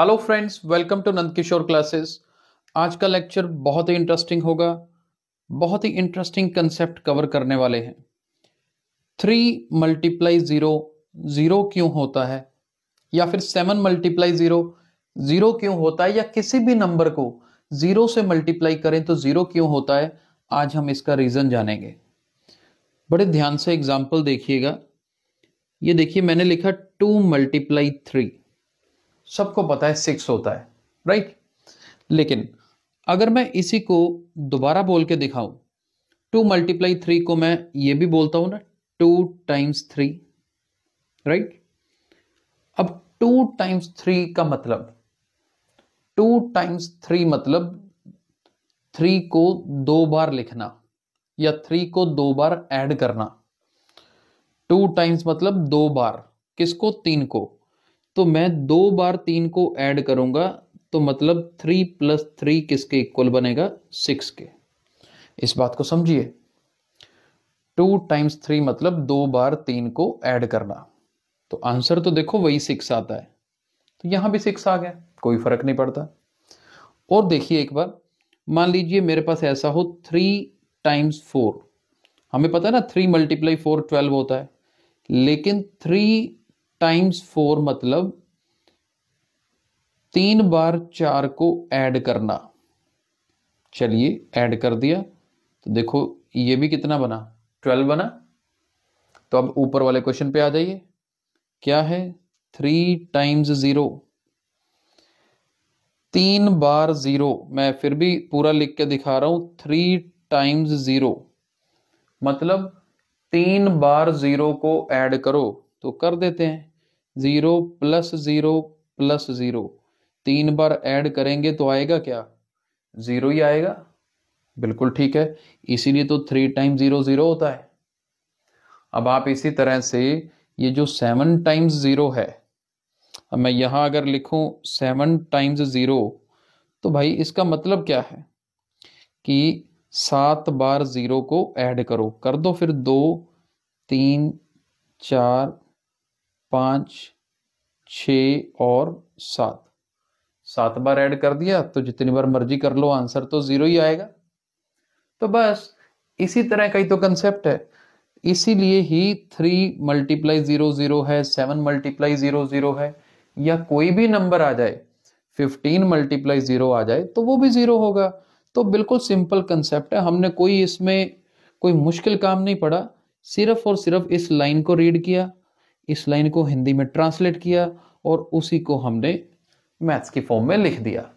hello friends welcome to Nand Kishore classes आज का lecture बहुत ही इंटरेस्टिंग होगा बहुत ही इंटरेस्टिंग कंसेप्ट कवर करने वाले हैं थ्री मल्टीप्लाई ज़ीरो ज़ीरो क्यों होता है या फिर सेवन मल्टीप्लाई ज़ीरो ज़ीरो क्यों होता है या किसी भी नंबर को ज़ीरो से मल्टीप्लाई करें तो ज़ीरो क्यों होता है आज हम इसका रीज़न जानेंगे बड़े ध्यान से एग्जाम्पल देखिएगा ये देखिए मैंने लिखा टू मल्टीप्लाई थ्री सबको पता है सिक्स होता है राइट लेकिन अगर मैं इसी को दोबारा बोल के दिखाऊं टू मल्टीप्लाई थ्री को मैं ये भी बोलता हूं ना टू टाइम्स थ्री राइट अब टू टाइम्स थ्री का मतलब टू टाइम्स थ्री मतलब थ्री को दो बार लिखना या थ्री को दो बार ऐड करना टू टाइम्स मतलब दो बार किसको तीन को तो मैं दो बार तीन को ऐड करूंगा तो मतलब थ्री प्लस थ्री किसके इक्वल बनेगा सिक्स के इस बात को समझिए टू टाइम्स थ्री मतलब दो बार तीन को ऐड करना तो आंसर तो देखो वही सिक्स आता है तो यहां भी सिक्स आ गया कोई फर्क नहीं पड़ता और देखिए एक बार मान लीजिए मेरे पास ऐसा हो थ्री टाइम्स फोर हमें पता है ना थ्री मल्टीप्लाई फोर ट्वेल्व होता है लेकिन थ्री टाइम्स फोर मतलब तीन बार चार को ऐड करना चलिए ऐड कर दिया तो देखो ये भी कितना बना ट्वेल्व बना तो अब ऊपर वाले क्वेश्चन पे आ जाइए क्या है थ्री टाइम्स ज़ीरो तीन बार ज़ीरो मैं फिर भी पूरा लिख के दिखा रहा हूं थ्री टाइम्स ज़ीरो मतलब तीन बार ज़ीरो को ऐड करो तो कर देते हैं zero plus zero plus zero तीन बार ऐड करेंगे तो आएगा क्या ज़ीरो ही आएगा बिल्कुल ठीक है इसीलिए तो थ्री टाइम ज़ीरो ज़ीरो होता है अब आप इसी तरह से ये जो सेवन टाइम्स ज़ीरो है अब मैं यहां अगर लिखूं सेवन टाइम्स ज़ीरो तो भाई इसका मतलब क्या है कि सात बार ज़ीरो को ऐड करो कर दो फिर दो तीन चार पाँच छ और सात सात बार ऐड कर दिया तो जितनी बार मर्जी कर लो आंसर तो ज़ीरो ही आएगा तो बस इसी तरह का ही तो कंसेप्ट है इसीलिए ही थ्री मल्टीप्लाई ज़ीरो ज़ीरो है सेवन मल्टीप्लाई ज़ीरो ज़ीरो है या कोई भी नंबर आ जाए फिफ्टीन मल्टीप्लाई ज़ीरो आ जाए तो वो भी ज़ीरो होगा तो बिल्कुल सिंपल कंसेप्ट है हमने कोई इसमें कोई मुश्किल काम नहीं पड़ा सिर्फ और सिर्फ इस लाइन को रीड किया इस लाइन को हिंदी में ट्रांसलेट किया और उसी को हमने मैथ्स की फॉर्म में लिख दिया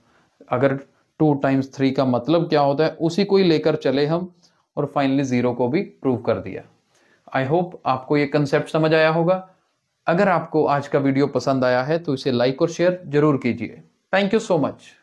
अगर टू टाइम्स थ्री का मतलब क्या होता है उसी को ही लेकर चले हम और फाइनली ज़ीरो को भी प्रूव कर दिया आई होप आपको ये कंसेप्ट समझ आया होगा अगर आपको आज का वीडियो पसंद आया है तो इसे लाइक और शेयर जरूर कीजिए थैंक यू सो मच